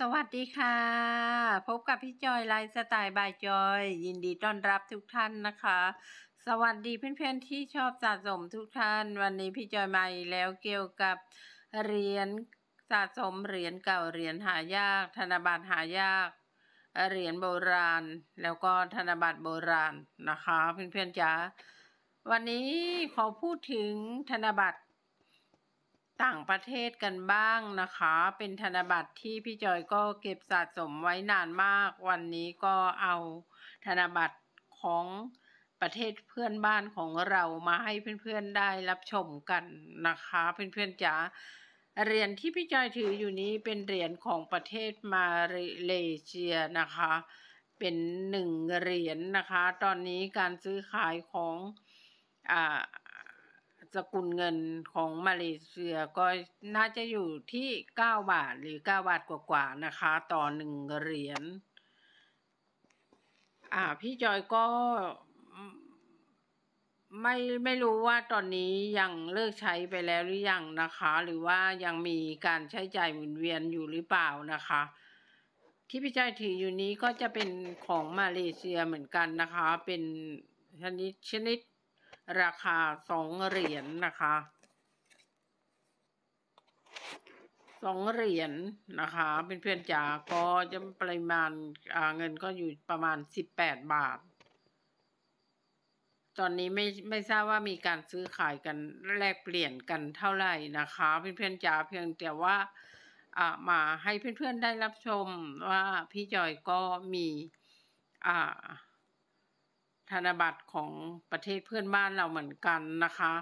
สวัสดีค่ะ พบกับพี่จอยไลฟ์สไตล์บายจอยยินดีต้อนรับทุกท่านนะคะ สวัสดีเพื่อนๆที่ชอบสะสมทุกท่าน วันนี้พี่จอยมาอีกแล้วเกี่ยวกับเหรียญสะสมเหรียญเก่าเหรียญหายาก ธนบัตรหายากเหรียญโบราณ แล้วก็ธนบัตรโบราณนะคะ เพื่อนๆจ๋าวันนี้ขอพูดถึงธนบัตรต่างประเทศกันบ้างนะคะเป็นธนบัตรที่พี่จอยก็เก็บสะสมไว้นานมาก วันนี้ก็เอาธนบัตรของประเทศเพื่อนบ้านของเรามาให้เพื่อนๆได้รับชมกันนะคะ เพื่อนๆจ๋าเหรียญที่พี่จอยถืออยู่นี้เป็นเหรียญของประเทศมาเลเซียนะคะ เป็นหนึ่งเหรียญนะคะ ตอนนี้การซื้อขายของอ่าสกุลเงินของมาเลเซียก็น่าจะอยู่ที่9 บาทหรือ 9 บาทกว่าๆนะคะต่อหนึ่งเหรียญ อ่าพี่จอยก็ไม่ไม่รู้ว่าตอนนี้ยังเลิกใช้ไปแล้วหรือยังนะคะ หรือว่ายังมีการใช้จ่ายหมุนเวียนอยู่หรือเปล่านะคะที่พี่จอยถืออยู่นี้ก็จะเป็นของมาเลเซียเหมือนกันนะคะ เป็นชนิดชนิดราคาสองเหรียญนนะคะ สองเหรียญนนะคะ เป็นเพื่อนจ๋าก็จะปริมาณเงินก็อยู่ประมาณสิบแปดบาท ตอนนี้ไม่ไม่ทราบว่ามีการซื้อขายกัน แลกเปลี่ยนกันเท่าไหร่นะคะ เพื่อนๆจ๋าเพียงแต่ว่ามาให้เพื่อนๆได้รับชมว่าพี่จอยก็มี อ่าธนบัตรของประเทศเพื่อนบ้านเราเหมือนกันนะคะ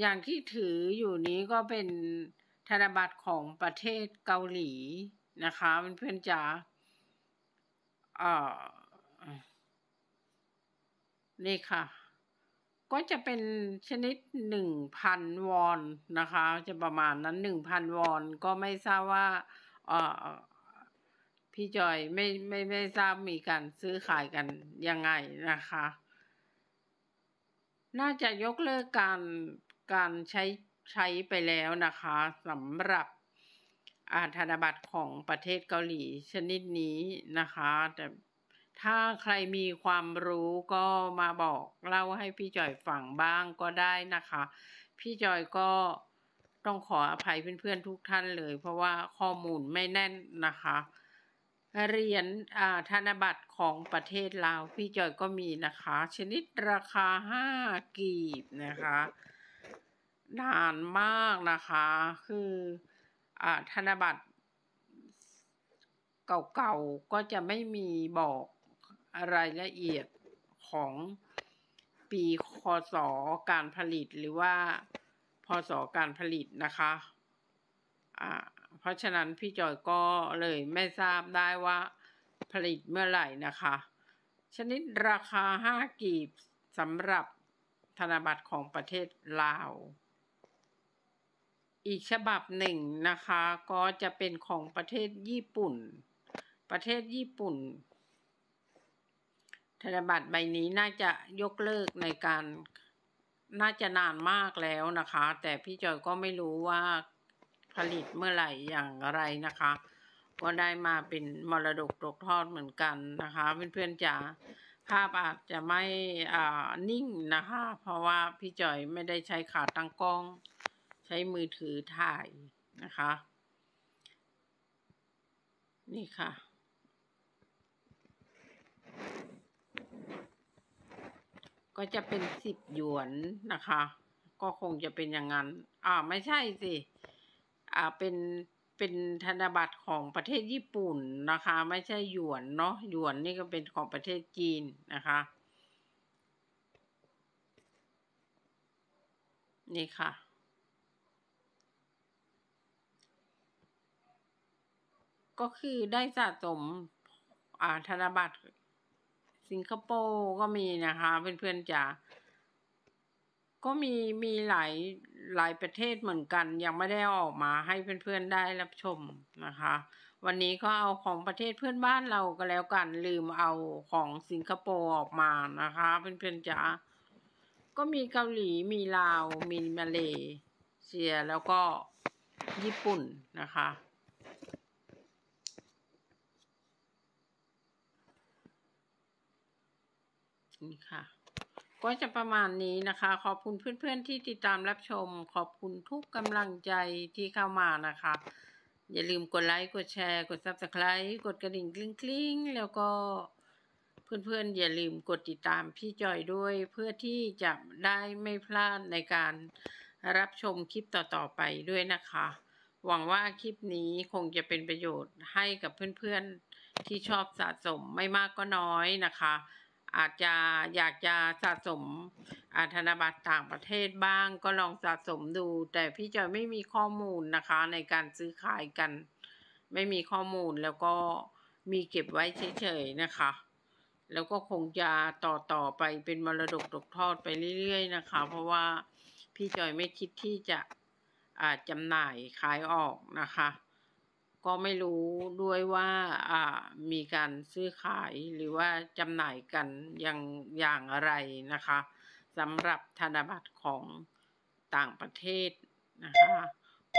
อย่างที่ถืออยู่นี้ก็เป็นธนบัตรของประเทศเกาหลีนะคะเพื่อนๆจ๋าเอ่อนี่ค่ะ ก็จะเป็นชนิดหนึ่งพันวอนนะคะ จะประมาณนั้นหนึ่งพันวอนก็ไม่ทราบว่าเออพี่จอยไม่ไม่ไม่ทราบมีการซื้อขายกันยังไงนะคะน่าจะยกเลิกการการใช้ใช้ไปแล้วนะคะสำหรับอาธนบัตรของประเทศเกาหลีชนิดนี้นะคะ แต่ถ้าใครมีความรู้ก็มาบอกเล่าให้พี่จอยฟังบ้างก็ได้นะคะ พี่จอยก็ต้องขออภัยเพื่อนๆทุกท่านเลยเพราะว่าข้อมูลไม่แน่นนะคะเหรียญธนบัตรของประเทศลาวพี่จอยก็มีนะคะ ชนิดราคาห้ากีบนะคะนานมากนะคะ คืออธนบัตรเก่าๆ ก็จะไม่มีบอกอรายละเอียดของปีคศการผลิตหรือว่าพศการผลิตนะคะ อ่าเพราะฉะนั้นพี่จอยก็เลยไม่ทราบได้ว่า ผลิตเมื่อไหร่นะคะ ชนิดราคา5กีบสำหรับธนบัตรของประเทศลาว อีกฉบับหนึ่งนะคะ ก็จะเป็นของประเทศญี่ปุ่น ประเทศญี่ปุ่น ธนบัตรใบนี้น่าจะยกเลิกในการน่าจะนานมากแล้วนะคะ แต่พี่จอยก็ไม่รู้ว่าผลิตเมื่อไหร่อย่างไรนะคะ ก็ได้มาเป็นมรดกตกทอดเหมือนกันนะคะเพื่อนๆจ๋าภาพอาจจะไม่นิ่งนะคะ เพราะว่าพี่จอยไม่ได้ใช้ขาตั้งกล้อง ใช้มือถือถ่ายนะคะ นี่ค่ะ ก็จะเป็นสิบหยวนนะคะ ก็คงจะเป็นอย่างนั้นอ่าไม่ใช่สิอ่าเป็นเป็นธนบัตรของประเทศ ญี่ปุ่นนะคะ ไม่ใช่หยวนเนาะหยวน นี่ก็เป็นของประเทศจีนนะคะนี่ค่ะ ก็คือได้สะสม อ่า ธนบัตร สิงคโปร์ก็มีนะคะ เพื่อนๆจะก็มีมี หลายหลายประเทศเหมือนกันยังไม่ได้ออกมาให้เพื่อนๆได้รับชมนะคะ วันนี้ก็เอาของประเทศเพื่อนบ้านเราก็แล้วกันลืมเอาของสิงคโปร์ออกมานะคะเพื่อนๆจ๋าก็มีเกาหลีมีลาวมีมาเลเซียแล้วก็ ญี่ปุ่นนะคะ นี่ค่ะก็จะประมาณนี้นะคะขอบคุณเพื่อนๆที่ติดตามรับชม ขอบคุณทุกกำลังใจที่เข้ามานะคะ อย่าลืมกดไลค์กดแชร์กด Subscribe กดกระดิ่งกริ้งๆแล้วก็เพื่อนๆอย่าลืมกดติดตามพี่จอยด้วยเพื่อที่จะได้ไม่พลาดในการรับชมคลิปต่อๆไปด้วยนะคะ หวังว่าคลิปนี้คงจะเป็นประโยชน์ให้กับเพื่อนๆที่ชอบสะสมไม่มากก็น้อยนะคะอาจจะอยากจะสะสมธนบัตรต่างประเทศบ้างก็ลองสะสมดู แต่พี่จอยไม่มีข้อมูลนะคะในการซื้อขายกัน ไม่มีข้อมูลแล้วก็มีเก็บไว้เฉยๆนะคะ แล้วก็คงจะต่อต่อไปเป็นมรดกตกทอดไปเรื่อยๆนะคะ เพราะว่าพี่จอยไม่คิดที่จะอาจำหน่ายขายออกนะคะก็ไม่รู้ด้วยว่า อ่า มีการซื้อขายหรือว่าจำหน่ายกันอย่างอย่างอะไรนะคะสำหรับธนบัตรของต่างประเทศนะคะ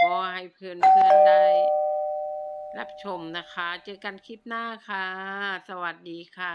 ก็ให้เพื่อนเพื่อนได้รับชมนะคะ เจอกันคลิปหน้าค่ะ สวัสดีค่ะ